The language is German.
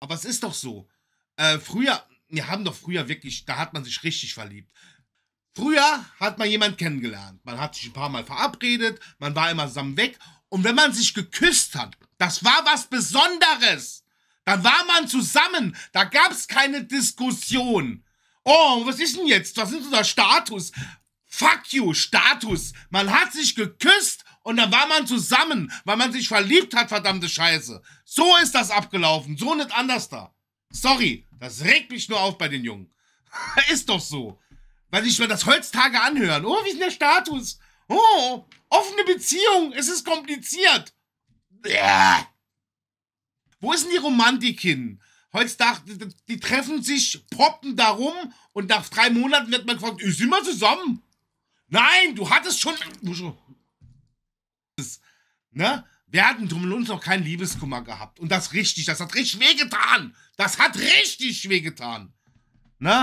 Aber es ist doch so. Äh, früher, wir haben doch früher wirklich, da hat man sich richtig verliebt. Früher hat man jemanden kennengelernt. Man hat sich ein paar Mal verabredet, man war immer zusammen weg. Und wenn man sich geküsst hat, das war was Besonderes. Dann war man zusammen. Da gab es keine Diskussion. Oh, was ist denn jetzt? Was ist unser Status? Fuck you, Status. Man hat sich geküsst und dann war man zusammen, weil man sich verliebt hat, verdammte Scheiße. So ist das abgelaufen, so nicht anders da. Sorry, das regt mich nur auf bei den Jungen. ist doch so. Weil sich mir das heutzutage anhören. Oh, wie ist denn der Status? Oh, offene Beziehung, es ist kompliziert. Bäh. Wo ist denn die Romantik hin? Heutzutage, die, treffen sich, poppen da rum und nach drei Monaten wird man gefragt, sind wir zusammen? Nein, du hattest schon ne? Wir hatten drum uns noch keinen Liebeskummer gehabt. Und das richtig, das hat richtig wehgetan. Das hat richtig wehgetan. Ne?